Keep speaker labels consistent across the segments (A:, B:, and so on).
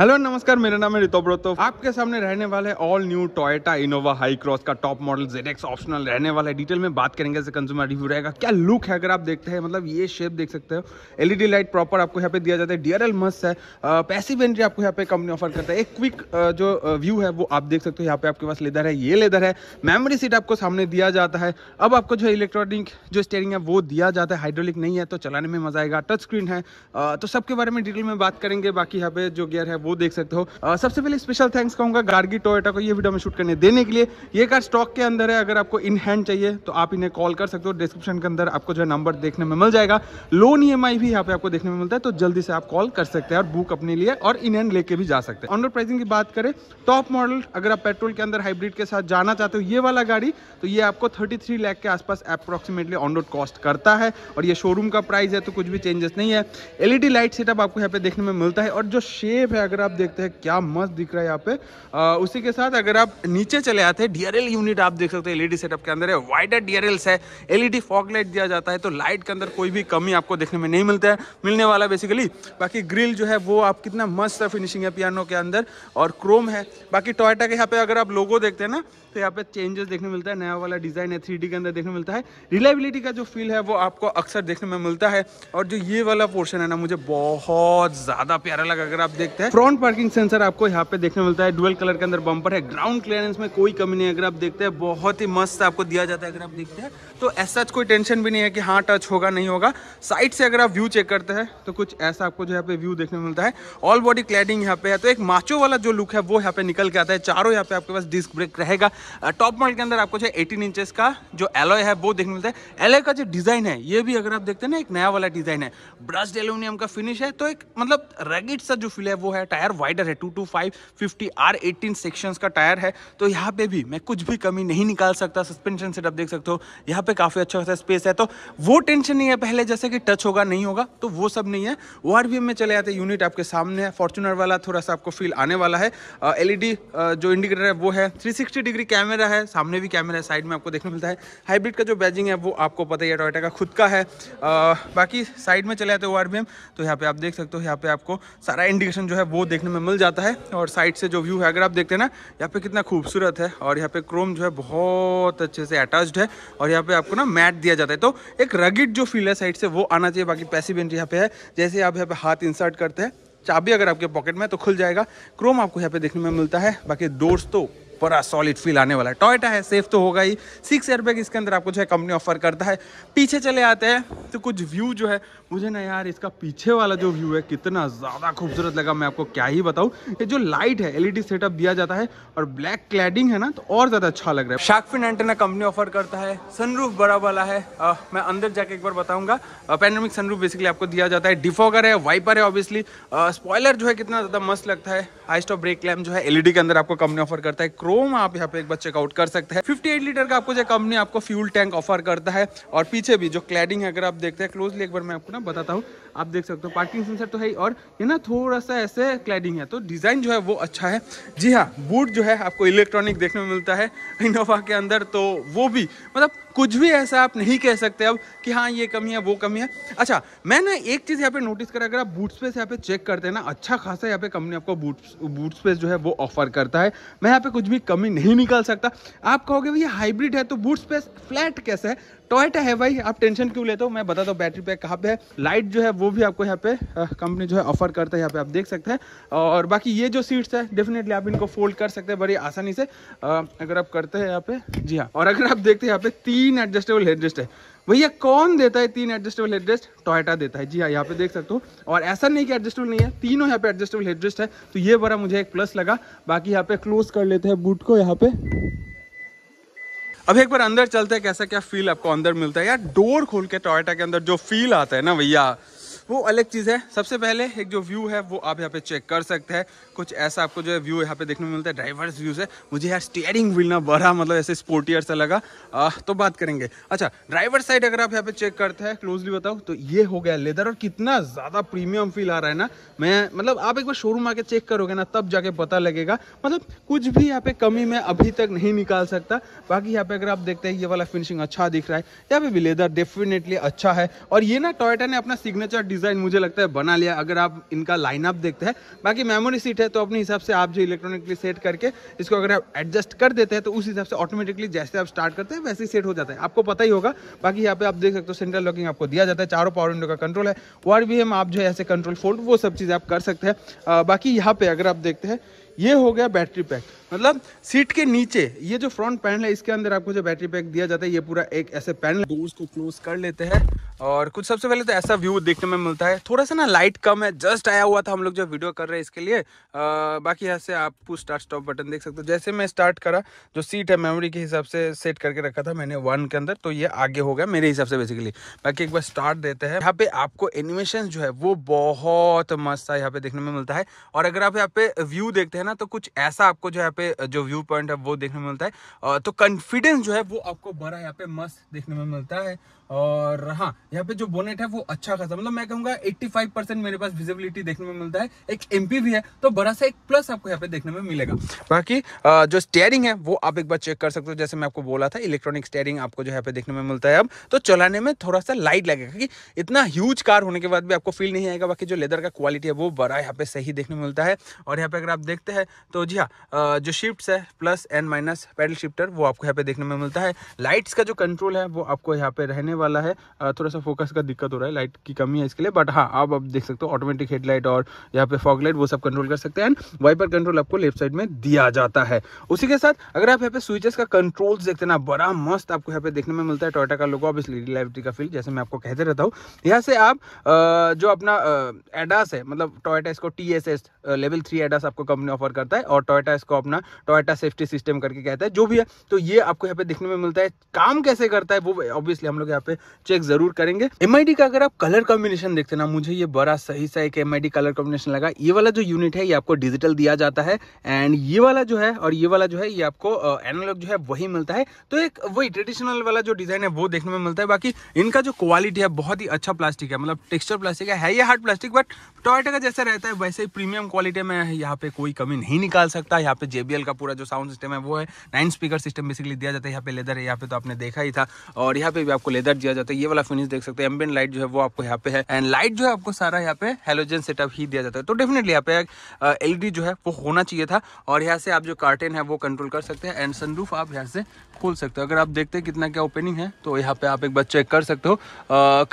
A: hello नमस्कार मेरा नाम है रितो तो आपके सामने रहने वाले all new Toyota Innova Hycross का टॉप मॉडल जेडेक्स ऑप्शनल रहने वाला है डिटेल में बात करेंगे जैसे कंज्यूमर रिव्यू रहेगा क्या लुक है अगर आप देखते हैं मतलब ये शेप देख सकते हो एलईडी लाइट प्रॉपर आपको यहाँ पे दिया जाता है डीआरएल मस्त है पैसिव एंट्री आपको यहाँ पे कंपनी ऑफर करता है एक क्विक जो व्यू है वो आप देख सकते हो यहाँ पे आपके पास लेदर है ये लेदर है मेमोरी सीट आपको सामने दिया जाता है अब आपको जो इलेक्ट्रॉनिक जो स्टेयरिंग है वो दिया जाता है हाइड्रोलिक नहीं है तो चलाने में मजा आएगा टच स्क्रीन है तो सबके बारे में डिटेल में बात करेंगे बाकी यहाँ पे जो गियर है वो देख सकते हो सबसे पहले स्पेशल थैंक्स कहूंगा गार्गी टोयटा को ये वीडियो में शूट करने देने के लिए ये कार स्टॉक के अंदर है अगर आपको इन हैंड चाहिए तो आप इन्हें कॉल कर सकते हो डिस्क्रिप्शन के अंदर आपको जो है नंबर देखने में मिल जाएगा लोन ई भी यहाँ पे आपको देखने में मिलता है तो जल्दी से आप कॉल कर सकते हैं और बुक अपने लिए और इन हैंड लेके भी जा सकते हैं ऑनरोड प्राइसिंग की बात करें टॉप मॉडल अगर आप पेट्रोल के अंदर हाइब्रिड के साथ जाना चाहते हो ये वाला गाड़ी तो ये आपको थर्टी थ्री के आसपास अप्रोक्सीमेटली ऑन रोड कॉस्ट करता है और ये शोरूम का प्राइस है तो कुछ भी चेंजेस नहीं है एलईडी लाइट सेटअप आपको यहाँ पे देखने में मिलता है और जो शेप है अगर अगर आप देखते हैं क्या मस्त दिख रहा है यहाँ पे आ, उसी के साथ अगर आप नीचे चले आते हैं डीआरएल यूनिट आप देख सकते हैं एलईडी सेटअप के अंदर है वाइडर डीआरएल्स है एलईडी फॉग लाइट दिया जाता है तो लाइट के अंदर कोई भी कमी आपको देखने में नहीं मिलता है मिलने वाला बेसिकली बाकी ग्रिल जो है वो आप कितना मस्त फिनिशिंग है पियानो के अंदर और क्रोम है बाकी टोयटा के यहाँ पे अगर आप लोगो देखते हैं ना तो यहाँ पे चेंजेस देखने मिलता है नया वाला डिज़ाइन है थ्री के अंदर देखने मिलता है रिलायबिलिटी का जो फील है वो आपको अक्सर देखने में मिलता है और जो ये वाला पोर्शन है ना मुझे बहुत ज़्यादा प्यारा लगा अगर आप देखते हैं फ्रंट पार्किंग सेंसर आपको यहाँ पे देखने मिलता है डुअल कलर के अंदर बम्पर है ग्राउंड क्लियरेंस में कोई कमी नहीं अगर आप देखते हैं बहुत ही मस्त आपको दिया जाता है अगर आप देखते हैं तो ऐसा कोई टेंशन भी नहीं है कि हाँ टच होगा नहीं होगा साइड से अगर आप व्यू चेक करते हैं तो कुछ ऐसा आपको जो यहाँ पे व्यू देखने मिलता है ऑल बॉडी क्लैडिंग यहाँ पे है तो एक माचो वाला जो लुक है वो यहाँ पे निकल के आता है चारों यहाँ पे आपके पास डिस्क ब्रेक रहेगा टॉप मॉडल के अंदर आपको जो एटीन इंचेस का जो एलोय है वो देखने मिलता है एलोय का जो डिज़ाइन है ये भी अगर आप देखते हैं ना एक नया वाला डिज़ाइन है ब्रश एल्यूमिनियम का फिनिश है तो एक मतलब रेगिट सा जो फील है वो है टायर वाइडर है two two five fifty R eighteen section का टायर है तो यहाँ पे भी मैं कुछ भी कमी नहीं निकाल सकता सस्पेंशन सेटअप देख सकते हो यहाँ पे काफ़ी अच्छा खासा स्पेस है तो वो टेंशन नहीं है पहले जैसे कि टच होगा नहीं होगा तो वो सब नहीं है वो में चले जाते यूनिट आपके सामने है फॉर्चुनर वाला थोड़ा सा आपको फील आने वाला है एलईडी जो इंडिकेटर है वो है सिक्सटी डिग्री कैमरा है सामने भी कैमरा है साइड में आपको देखने मिलता है हाइब्रिड का जो बैजिंग है वो आपको पता ही है टोयटा का खुद का है बाकी साइड में चले जाते हो आर तो यहाँ पे आप देख सकते हो यहाँ पे आपको सारा इंडिकेशन जो है वो देखने में मिल जाता है और साइड से जो व्यू है अगर आप देखते हैं ना यहाँ पे कितना खूबसूरत है और यहाँ पे क्रोम जो है बहुत अच्छे से अटैच्ड है और यहाँ पे आपको ना मैट दिया जाता है तो एक रगिड जो फील है साइड से वो आना चाहिए बाकी पैसिव एंट्री यहाँ पे है जैसे आप यहाँ पे हाथ इंसर्ट करते हैं चाबी अगर आपके पॉकेट में तो खुल जाएगा क्रोम आपको यहाँ पे देखने में मिलता है बाकी दोस्तों पूरा सॉलिड फील आने वाला है टोयटा है सेफ तो होगा ही सिक्स एयरबैग इसके अंदर आपको जो है कंपनी ऑफर करता है पीछे चले आते हैं तो कुछ व्यू जो है मुझे ना यार इसका पीछे वाला जो व्यू है कितना ज़्यादा खूबसूरत लगा मैं आपको क्या ही बताऊँ ये जो लाइट है एलईडी सेटअप दिया जाता है और ब्लैक क्लैडिंग है ना तो और ज़्यादा अच्छा लग रहा है शार्कफिन एंटेना कंपनी ऑफर करता है सनरूफ बड़ा वाला है आ, मैं अंदर जाके एक बार बताऊँगा पैनोमिक सनरूफ बेसिकली आपको दिया जाता है डिफॉगर है वाइपर है ऑब्वियसली स्पॉयलर जो है कितना ज़्यादा मस्त लगता है हाई ऑफ ब्रेक लैम्प जो है एलईडी के अंदर आपको कंपनी ऑफर करता है क्रोम आप यहाँ पे एक बच्चे का आउट कर सकते हैं फिफ्टी एट लीटर का आपको जो कंपनी आपको फ्यूल टैंक ऑफर करता है और पीछे भी जो क्लैडिंग है अगर आप देखते हैं क्लोजली एक बार मैं आपको ना बताता हूँ आप देख सकते हो पार्किंग सेंसर तो है और ये ना थोड़ा सा ऐसे क्लैडिंग है तो डिज़ाइन जो है वो अच्छा है जी हाँ बूट जो है आपको इलेक्ट्रॉनिक देखने में मिलता है इनोवा के अंदर तो वो भी मतलब कुछ भी ऐसा आप नहीं कह सकते अब कि हाँ ये कमी है वो कमी है अच्छा मैं ना एक चीज़ यहाँ पे नोटिस करा अगर आप बूट स्पेस यहाँ पे चेक करते हैं ना अच्छा खासा यहाँ पे कंपनी आपको बूट बूट स्पेस जो है वो ऑफर करता है मैं यहाँ पे कुछ भी कमी नहीं निकाल सकता आप कहोगे भैया हाइब्रिड है तो बूट स्पेस फ्लैट कैसे है टॉयटा है भाई आप टेंशन क्यों लेते हो मैं बता दो बैटरी पैक कहाँ पे है लाइट जो है वो भी आपको यहाँ पे कंपनी जो है ऑफर करता है यहाँ पे आप देख सकते हैं और बाकी ये जो सीट्स है डेफिनेटली आप इनको फोल्ड कर सकते हैं बड़ी आसानी से अगर आप करते हैं यहाँ पे जी हाँ और अगर आप देखते हैं यहाँ पे तीन तीन एडजस्टेबल हेड रेस्ट है भैया कौन देता है तीन एडजस्टेबल हेड रेस्ट टोयटा देता है जी हाँ यहाँ पे देख सकते हो और ऐसा नहीं कि एडजस्टेबल नहीं है तीनों यहाँ पे एडजस्टेबल हेड रेस्ट है तो ये बड़ा मुझे एक प्लस लगा बाकी यहाँ पे क्लोज कर लेते हैं बूट को यहाँ पे अब एक बार अंदर चलते हैं कैसा क्या फील आपको अंदर मिलता है यार डोर खोल के टोयटा के अंदर जो फील आता है ना भैया वो अलग चीज़ है सबसे पहले एक जो व्यू है वो आप यहाँ पे चेक कर सकते हैं कुछ ऐसा आपको जो है व्यू यहाँ पे देखने में मिलता है ड्राइवर्स व्यू से मुझे यार स्टेयरिंग व्हील ना बड़ा मतलब ऐसे स्पोर्टियर सा लगा आ, तो बात करेंगे अच्छा ड्राइवर साइड अगर आप यहाँ पे चेक करते हैं क्लोजली बताओ तो ये हो गया लेदर और कितना ज़्यादा प्रीमियम फील आ रहा है ना मैं मतलब आप एक बार शोरूम आके चेक करोगे ना तब जाके पता लगेगा मतलब कुछ भी यहाँ पे कमी मैं अभी तक नहीं निकाल सकता बाकी यहाँ पे अगर आप देखते हैं ये वाला फिनिशिंग अच्छा दिख रहा है यहाँ पे भी लेदर डेफिनेटली अच्छा है और ये ना टोयटा ने अपना सिग्नेचर डिज़ाइन मुझे लगता है बना लिया अगर आप इनका लाइनअप देखते हैं बाकी मेमोरी सीट है है तो अपने हिसाब से आप जो इलेक्ट्रॉनिकली सेट करके इसको अगर आप एडजस्ट कर देते हैं तो उस हिसाब से ऑटोमेटिकली जैसे आप स्टार्ट करते हैं वैसे ही सेट हो जाता है आपको पता ही होगा बाकी यहाँ पे आप देख सकते हो सेंट्रल लॉकिंग आपको दिया जाता है चारों पावर विंडो का कंट्रोल है वार भी हम आप जो है ऐसे कंट्रोल फोल्ड वो सब चीज़ आप कर सकते हैं बाकी यहाँ पर अगर आप देखते हैं ये हो गया बैटरी पैक मतलब सीट के नीचे ये जो फ्रंट पैनल है इसके अंदर आपको जो बैटरी पैक दिया जाता है ये पूरा एक ऐसे पैनल है उसको क्लोज कर लेते हैं और कुछ सबसे पहले तो ऐसा व्यू देखने में मिलता है थोड़ा सा ना लाइट कम है जस्ट आया हुआ था हम लोग जो वीडियो कर रहे हैं इसके लिए आ, बाकी यहाँ से आप स्टार्ट स्टॉप बटन देख सकते हो जैसे मैं स्टार्ट करा जो सीट है मेमोरी के हिसाब से सेट करके रखा था मैंने वन के अंदर तो ये आगे हो गया मेरे हिसाब से बेसिकली बाकी एक बार स्टार्ट देते हैं यहाँ पे आपको एनिमेशन जो है वो बहुत मस्त है यहाँ पे देखने में मिलता है और अगर आप यहाँ पे व्यू देखते हैं ना तो कुछ ऐसा आपको जो है पे जो व्यू पॉइंट है वो देखने में मिलता है तो कॉन्फिडेंस जो है वो आपको बड़ा यहाँ पे मस्त देखने में मिलता है और हाँ यहाँ पे जो बोनेट है वो अच्छा खासा मतलब मैं कहूंगा 85 परसेंट मेरे पास विजिबिलिटी देखने में मिलता है एक एम भी है तो बड़ा सा एक प्लस आपको यहाँ पे देखने में मिलेगा बाकी जो स्टेयरिंग है वो आप एक बार चेक कर सकते हो जैसे मैं आपको बोला था इलेक्ट्रॉनिक स्टेयरिंग आपको जो यहाँ पे देखने में मिलता है अब तो चलाने में थोड़ा सा लाइट लगेगा क्योंकि इतना ह्यूज कार होने के बाद भी आपको फील नहीं आएगा बाकी जो लेदर का क्वालिटी है वो बड़ा यहाँ पे सही देखने में मिलता है और यहाँ पे अगर आप देखते हैं तो जी हाँ जो शिफ्ट है plus and minus paddle shifter वो आपको यहाँ पे देखने में मिलता है लाइट्स का जो कंट्रोल है वो आपको यहाँ पे रहने वाला है थोड़ा सा फोकस का दिक्कत हो रहा है लाइट की कमी है इसके लिए बट हाँ आप अब देख सकते हो ऑटोमेटिक हेडलाइट और यहाँ पे फॉग लाइट वो सब कंट्रोल कर सकते हैं एंड वाइपर कंट्रोल आपको लेफ्ट साइड में दिया जाता है उसी के साथ अगर आप यहाँ पे स्विचेस का कंट्रोल्स देखते ना बड़ा मस्त आपको यहाँ पे देखने में मिलता है टोयटा का लोगो आप इस लेडी का फील जैसे मैं आपको कहते रहता हूँ यहाँ से आप जो अपना एडास है मतलब टोयटा इसको टी लेवल थ्री एडास आपको कंपनी ऑफर करता है और टोयटा इसको अपना टोयटा सेफ्टी सिस्टम करके कहता है जो भी है तो ये आपको यहाँ पे देखने में मिलता है काम कैसे करता है वो ऑब्वियसली हम लोग यहाँ पे चेक जरूर करेंगे एम का अगर आप कलर कॉम्बिनेशन देखते ना मुझे ये बड़ा सही सा एक एम कलर कॉम्बिनेशन लगा ये वाला जो यूनिट है ये आपको डिजिटल दिया जाता है एंड ये वाला जो है और ये वाला जो है ये आपको एनोलॉग जो है वही मिलता है तो एक वही ट्रेडिशनल वाला जो डिजाइन है वो देखने में मिलता है बाकी इनका जो क्वालिटी है बहुत ही अच्छा प्लास्टिक है मतलब टेक्सचर प्लास्टिक है ये हार्ड प्लास्टिक बट टोयोटा का जैसा रहता है वैसे ही प्रीमियम क्वालिटी में यहाँ पे कोई कमी नहीं निकाल सकता यहाँ पे जेबीएल का पूरा जो साउंड सिस्टम है वो है नाइन स्पीकर सिस्टम बेसिकली दिया जाता है यहाँ पे लेदर है यहाँ पे तो आपने देखा ही था और यहाँ पे भी आपको लेदर दिया जाता है ये वाला फिनिश देख सकते हैं एम्बियन लाइट जो है वो आपको यहाँ पे है एंड लाइट जो है आपको सारा यहाँ पे हेलोजन सेटअप ही दिया जाता है तो डेफिनेटली यहाँ पे एलईडी जो है वो होना चाहिए था और यहाँ से आप जो कार्टेन है वो कंट्रोल कर सकते हैं एंड सनरूफ आप यहाँ से खोल सकते हो अगर आप देखते हैं कितना क्या ओपनिंग है तो यहाँ पे आप एक बार चेक कर सकते हो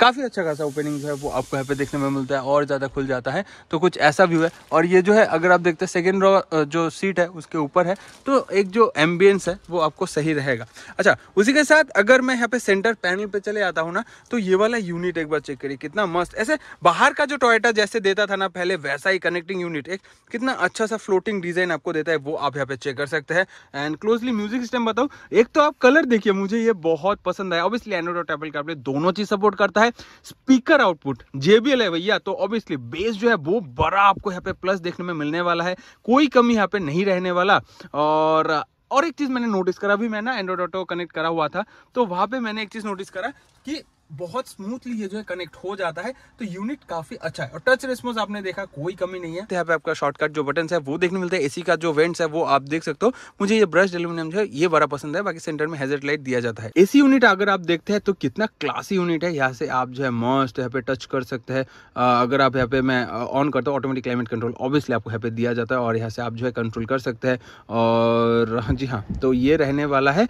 A: काफ़ी अच्छा खासा ओपनिंग जो है वो आपको यहाँ पे देखने में मिलता है और ज़्यादा खुल जाता है तो कुछ ऐसा व्यू है और ये जो है अगर आप देखते हैं सेकेंड रो जो सीट है उसके ऊपर है तो एक जो एम्बियंस है वो आपको सही रहेगा अच्छा उसी के साथ अगर मैं यहाँ पे सेंटर पैनल पे चले चले जाता हूँ ना तो ये वाला यूनिट एक बार चेक करिए कितना मस्त ऐसे बाहर का जो टोयटा जैसे देता था ना पहले वैसा ही कनेक्टिंग यूनिट एक कितना अच्छा सा फ्लोटिंग डिजाइन आपको देता है वो आप यहाँ पे चेक कर सकते हैं एंड क्लोजली म्यूजिक सिस्टम बताऊँ एक तो आप कलर देखिए मुझे ये बहुत पसंद आया ऑब्वियसली एंड्रॉइड और टेबल का दोनों चीज सपोर्ट करता है स्पीकर आउटपुट जेबीएल है भैया तो ऑब्वियसली बेस जो है वो बड़ा आपको यहाँ पे प्लस देखने में मिलने वाला है कोई कमी यहाँ पे नहीं रहने वाला और और एक चीज़ मैंने नोटिस करा अभी मैं ना एंड्रॉइड ऑटो कनेक्ट करा हुआ था तो वहां पे मैंने एक चीज़ नोटिस करा कि बहुत स्मूथली ये जो है कनेक्ट हो जाता है तो यूनिट काफी अच्छा है और टच रिस्पॉन्स आपने देखा कोई कमी नहीं है यहाँ पे आपका शॉर्टकट जो बटन है वो देखने मिलता है एसी का जो वेंट्स है वो आप देख सकते हो मुझे ये ब्रश एल्यूमिनियम जो है ये बड़ा पसंद है बाकी सेंटर में हेजेट लाइट दिया जाता है एसी यूनिट अगर आप देखते हैं तो कितना क्लासी यूनिट है यहाँ से आप जो है मस्ट यहाँ पे टच कर सकते हैं अगर आप यहाँ पे मैं ऑन करता हूँ ऑटोमेटिक क्लाइमेट कंट्रोल ऑब्वियसली आपको यहाँ पे दिया जाता है और यहाँ से आप जो है कंट्रोल कर सकते हैं और हाँ जी हाँ तो ये रहने वाला है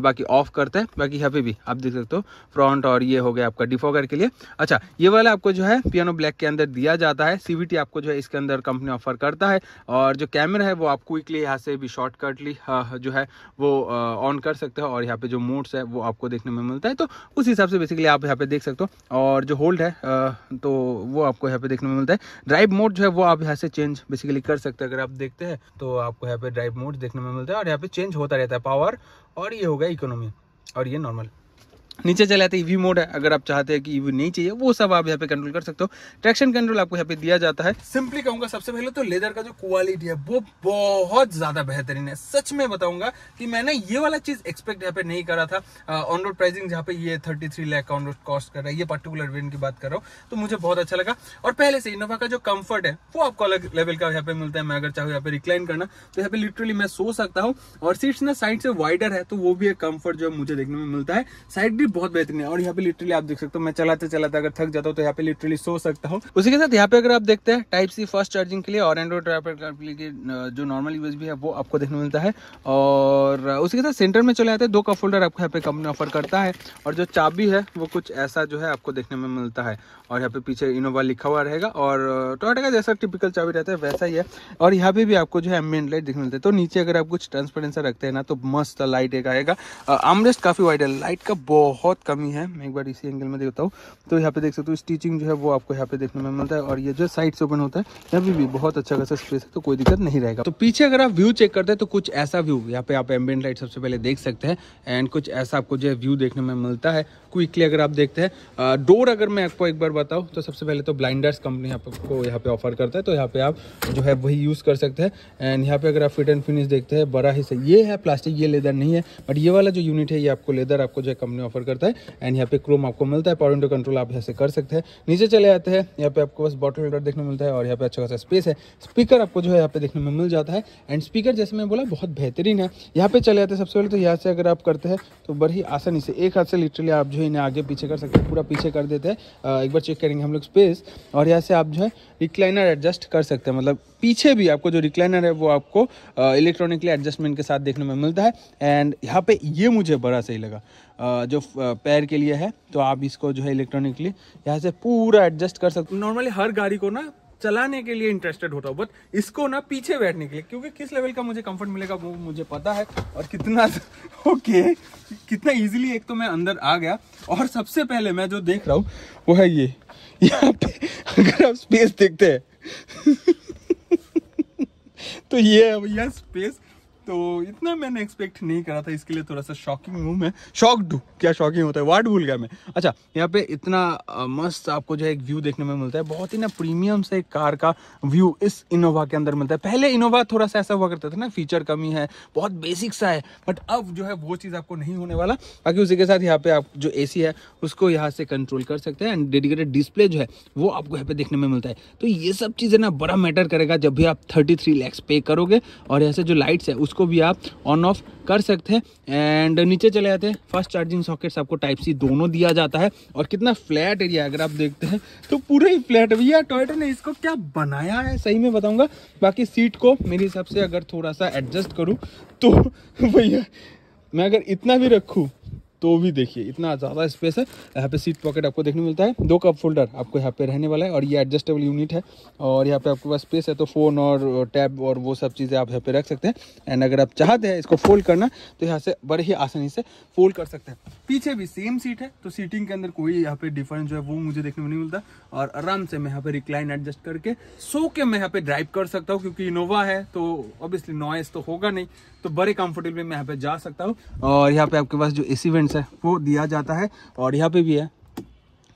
A: बाकी ऑफ करते हैं बाकी यहाँ पे भी आप देख सकते हो फ्रंट और ये हो गया आपका डिफॉगर के लिए अच्छा ये वाला आपको जो है पियानो ब्लैक के अंदर दिया जाता है सी आपको जो है इसके अंदर कंपनी ऑफर करता है और जो कैमरा है वो आप क्विकली यहाँ से भी शॉर्टकटली हाँ, हाँ, जो है वो ऑन कर सकते हो और यहाँ पे जो मोड्स है वो आपको देखने में मिलता है तो उस हिसाब से बेसिकली आप यहाँ पे देख सकते हो और जो होल्ड है तो वो आपको यहाँ पे देखने में मिलता है ड्राइव मोड जो है वो आप यहाँ से चेंज बेसिकली कर सकते हैं अगर आप देखते हैं तो आपको यहाँ पे ड्राइव मोड देखने में मिलता है और यहाँ पे चेंज होता रहता है पावर और ये होगा इकोनॉमी और ये नॉर्मल नीचे चले जाते ईवी मोड है अगर आप चाहते हैं कि ईवी नहीं चाहिए वो सब आप यहाँ पे कंट्रोल कर सकते हो ट्रैक्शन कंट्रोल आपको यहाँ पे दिया जाता है सिंपली कहूंगा सबसे पहले तो लेदर का जो क्वालिटी है वो बहुत ज्यादा बेहतरीन है सच में बताऊंगा कि मैंने ये वाला चीज एक्सपेक्ट यहाँ पे नहीं करा था ऑन रोड प्राइसिंग जहाँ पे ये थर्टी थ्री लैक का ऑन रोड कॉस्ट कर रहा है ये पर्टिकुलर वेन की बात कर रहा हूँ तो मुझे बहुत अच्छा लगा और पहले से इनोवा का जो कम्फर्ट है वो आपको अलग लेवल का यहाँ पे मिलता है मैं अगर चाहूँ यहाँ पे रिक्लाइन करना तो यहाँ पे लिटरली मैं सो सकता हूँ और सीट ना साइड से वाइडर है तो वो भी एक कम्फर्ट जो मुझे देखने में मिलता है साइड भी बहुत बेहतरीन है और यहाँ पे लिटरली आप देख सकते हो मैं चलाते चलाते अगर थक जाता हूँ तो यहाँ पे लिटरली सो सकता हूँ उसी के साथ यहाँ पे अगर आप देखते हैं टाइप सी फर्स्ट चार्जिंग के लिए और एंड्रॉइड के जो नॉर्मल यूज भी है वो आपको देखने मिलता है और उसी के साथ सेंटर में चले जाते हैं दो का फोल्डर आपको यहाँ पे कंपनी ऑफर करता है और जो चाबी है वो कुछ ऐसा जो है आपको देखने में मिलता है और यहाँ पे पीछे इनोवा लिखा हुआ रहेगा और टोयोटा का जैसा टिपिकल चाबी रहता है वैसा ही है और यहाँ पे भी आपको जो है एम्बियंट लाइट देखने मिलता है तो नीचे अगर आप कुछ ट्रांसपेरेंसा रखते हैं ना तो मस्त लाइट एक आएगा आमरेस्ट काफ़ी वाइड है लाइट का बहुत बहुत कमी है मैं एक बार इसी एंगल में देखता हूँ तो यहाँ पे देख सकते हो स्टिचिंग जो है वो आपको यहाँ पे देखने में मिलता है और ये जो साइड से ओपन होता है यहाँ भी बहुत अच्छा खासा स्पेस है तो कोई दिक्कत नहीं रहेगा तो पीछे अगर आप व्यू चेक करते हैं तो कुछ ऐसा व्यू यहाँ पे आप एम्बियन लाइट सबसे पहले देख सकते हैं एंड कुछ ऐसा आपको जो है व्यू देखने में मिलता है क्विकली अगर आप देखते हैं डोर अगर मैं आपको एक बार बताऊँ तो सबसे पहले तो ब्लाइंडर्स कंपनी आपको यहाँ पे ऑफर करता है तो यहाँ पे आप जो है वही यूज़ कर सकते हैं एंड यहाँ पे अगर आप फिट एंड फिनिश देखते हैं बड़ा ही सही ये है प्लास्टिक ये लेदर नहीं है बट ये वाला जो यूनिट है ये आपको लेदर आपको जो है कंपनी ऑफर करता है एंड यहाँ पे क्रोम आपको मिलता है पॉइंट कंट्रोल आप यहाँ से कर सकते हैं नीचे चले आते हैं यहाँ पे आपको बस बॉटल होल्डर देखने मिलता है और यहाँ पे अच्छा खासा स्पेस है स्पीकर आपको जो है यहाँ पे देखने में मिल जाता है एंड स्पीकर जैसे मैं बोला बहुत बेहतरीन है यहाँ पे चले आते हैं सबसे पहले तो यहाँ से अगर आप करते हैं तो बड़ी आसानी से एक हाथ से लिटरली आप जो जो इन्हें आगे पीछे कर सकते हैं पूरा पीछे कर देते हैं एक बार चेक करेंगे हम लोग स्पेस और यहाँ से आप जो है रिक्लाइनर एडजस्ट कर सकते हैं मतलब पीछे भी आपको जो रिक्लाइनर है वो आपको इलेक्ट्रॉनिकली एडजस्टमेंट के साथ देखने में मिलता है एंड यहाँ पे ये मुझे बड़ा सही लगा जो पैर के लिए है तो आप इसको जो है इलेक्ट्रॉनिकली यहाँ से पूरा एडजस्ट कर सकते नॉर्मली हर गाड़ी को ना चलाने के लिए इंटरेस्टेड होता हूँ बट इसको ना पीछे बैठने के लिए क्योंकि किस लेवल का मुझे कंफर्ट मिलेगा वो मुझे पता है और कितना ओके कितना इजीली एक तो मैं अंदर आ गया और सबसे पहले मैं जो देख रहा हूँ वो है ये यहाँ पे अगर आप स्पेस देखते हैं तो ये है भैया स्पेस तो इतना मैंने एक्सपेक्ट नहीं करा था इसके लिए थोड़ा सा शॉकिंग हूँ मैं शॉक्ड हूँ क्या शॉकिंग होता है वार्ड भूल गया मैं अच्छा यहाँ पे इतना मस्त आपको जो है एक व्यू देखने में मिलता है बहुत ही ना प्रीमियम से कार का व्यू इस इनोवा के अंदर मिलता है पहले इनोवा थोड़ा सा ऐसा हुआ करता था ना फीचर कमी है बहुत बेसिक सा है बट अब जो है वो चीज़ आपको नहीं होने वाला बाकी उसी के साथ यहाँ पे आप जो ए है उसको यहाँ से कंट्रोल कर सकते हैं एंड डेडिकेटेड डिस्प्ले जो है वो आपको यहाँ पे देखने में मिलता है तो ये सब चीज़ें ना बड़ा मैटर करेगा जब भी आप थर्टी थ्री पे करोगे और यहाँ जो लाइट्स है उसको इसको भी आप ऑन ऑफ कर सकते हैं एंड नीचे चले जाते हैं फर्स्ट चार्जिंग सॉकेट्स आपको टाइप सी दोनों दिया जाता है और कितना फ्लैट एरिया अगर आप देखते हैं तो पूरे ही फ्लैट भैया टोयटो ने इसको क्या बनाया है सही में बताऊंगा बाकी सीट को मेरे हिसाब से अगर थोड़ा सा एडजस्ट करूँ तो भैया मैं अगर इतना भी रखूँ तो भी देखिए इतना ज़्यादा स्पेस है यहाँ पे सीट पॉकेट आपको देखने मिलता है दो कप फोल्डर आपको यहाँ पे रहने वाला है और ये एडजस्टेबल यूनिट है और यहाँ पे आपके पास स्पेस है तो फ़ोन और टैब और वो सब चीज़ें आप यहाँ पे रख सकते हैं एंड अगर आप चाहते हैं इसको फोल्ड करना तो यहाँ से बड़े ही आसानी से फोल्ड कर सकते हैं पीछे भी सेम सीट है तो सीटिंग के अंदर कोई यहाँ पे डिफरेंस जो है वो मुझे देखने में नहीं मिलता और आराम से मैं यहाँ पे रिक्लाइन एडजस्ट करके सो के मैं यहाँ पे ड्राइव कर सकता हूँ क्योंकि इनोवा है तो ऑब्वियसली नॉइस तो होगा नहीं तो बड़े कम्फर्टेबल मैं यहाँ पे जा सकता हूँ और यहाँ पे आपके पास जो एसी है वो दिया जाता है और यहाँ पे भी है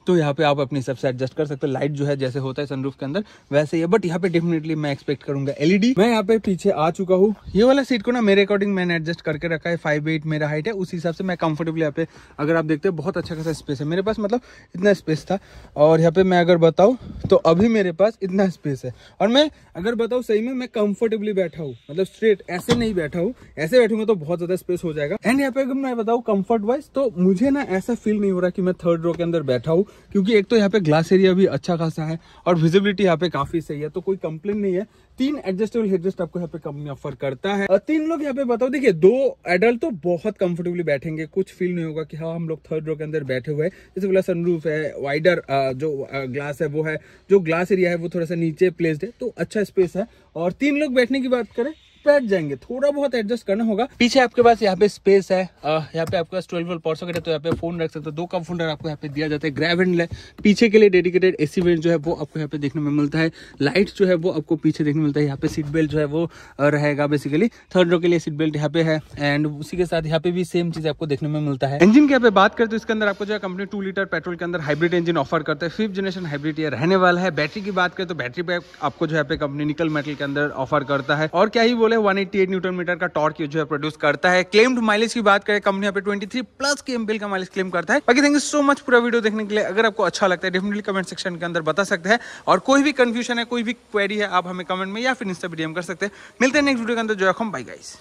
A: तो यहाँ पे आप अपने हिसाब से एडजस्ट कर सकते हो लाइट जो है जैसे होता है सनरूफ के अंदर वैसे ही है बट यहाँ पे डेफिनेटली मैं एक्सपेक्ट करूंगा एलईडी मैं यहाँ पे पीछे आ चुका हूँ ये वाला सीट को ना मेरे अकॉर्डिंग मैंने एडजस्ट करके रखा है फाइव एट मेरा हाइट है उस हिसाब से मैं कंफर्टेबली यहाँ पे अगर आप देखते हो बहुत अच्छा खासा स्पेस है मेरे पास मतलब इतना स्पेस था और यहाँ पे मैं अगर बताऊँ तो अभी मेरे पास इतना स्पेस है और मैं अगर बताऊँ सही में मैं कंफर्टेबली बैठा हूँ मतलब स्ट्रेट ऐसे नहीं बैठा हूँ ऐसे बैठूंगा तो बहुत ज्यादा स्पेस हो जाएगा एंड यहाँ पे अगर मैं बताऊँ कम्फर्ट वाइज तो मुझे ना ऐसा फील नहीं हो रहा कि मैं थर्ड रो के अंदर बैठा हूँ क्योंकि एक तो यहाँ पे ग्लास एरिया भी अच्छा खासा है और विजिबिलिटी यहाँ पे काफी सही है तो कोई कंप्लेन नहीं है तीन एडजस्टेबल हेडजस्ट आपको यहाँ पे कम ऑफर करता है तीन लोग यहाँ पे बताओ देखिए दो एडल्ट तो बहुत कंफर्टेबली बैठेंगे कुछ फील नहीं होगा कि हाँ हम लोग थर्ड रो के अंदर बैठे हुए हैं जैसे बोला सनरूफ है वाइडर जो ग्लास है वो है जो ग्लास एरिया है वो थोड़ा सा नीचे प्लेस्ड है तो अच्छा स्पेस है और तीन लोग बैठने की बात करें बैठ जाएंगे थोड़ा बहुत एडजस्ट करना होगा पीछे आपके पास यहाँ पे स्पेस है यहाँ पे आपके पास ट्वेल्व वोल्ट सॉकेट है तो यहाँ पे फोन रख सकते हो दो कम फोल्डर आपको यहाँ पे दिया जाता है ग्रैब हैंडल है पीछे के लिए डेडिकेटेड एसी वेंट जो है वो आपको यहाँ पे देखने में मिलता है लाइट जो है वो आपको पीछे देखने मिलता है यहाँ पे सीट बेल्ट जो है वो रहेगा बेसिकली थर्ड रो के लिए सीट बेल्ट यहाँ पे है एंड उसी के साथ यहाँ पे भी सेम चीज आपको देखने में मिलता है इंजन की यहाँ पे बात करते तो इसके अंदर आपको जो है कंपनी टू लीटर पेट्रोल के अंदर हाइब्रिड इंजन ऑफर करता है फिफ्थ जनरेशन हाइब्रिड ये रहने वाला है बैटरी की बात करें तो बैटरी पे आपको जो है पे कंपनी निकल मेटल के अंदर ऑफर करता है और क्या ही बोले बोले 188 न्यूटन मीटर का टॉर्क जो है प्रोड्यूस करता है क्लेम्ड माइलेज की बात करें कंपनी यहाँ पे 23 प्लस के एमपीएल का माइलेज क्लेम करता है बाकी थैंक यू सो मच पूरा वीडियो देखने के लिए अगर आपको अच्छा लगता है डेफिनेटली कमेंट सेक्शन के अंदर बता सकते हैं और कोई भी कंफ्यूजन है कोई भी क्वेरी है आप हमें कमेंट में या फिर इंस्टा डी कर सकते हैं मिलते हैं नेक्स्ट वीडियो के अंदर जो रखो बाई गाइस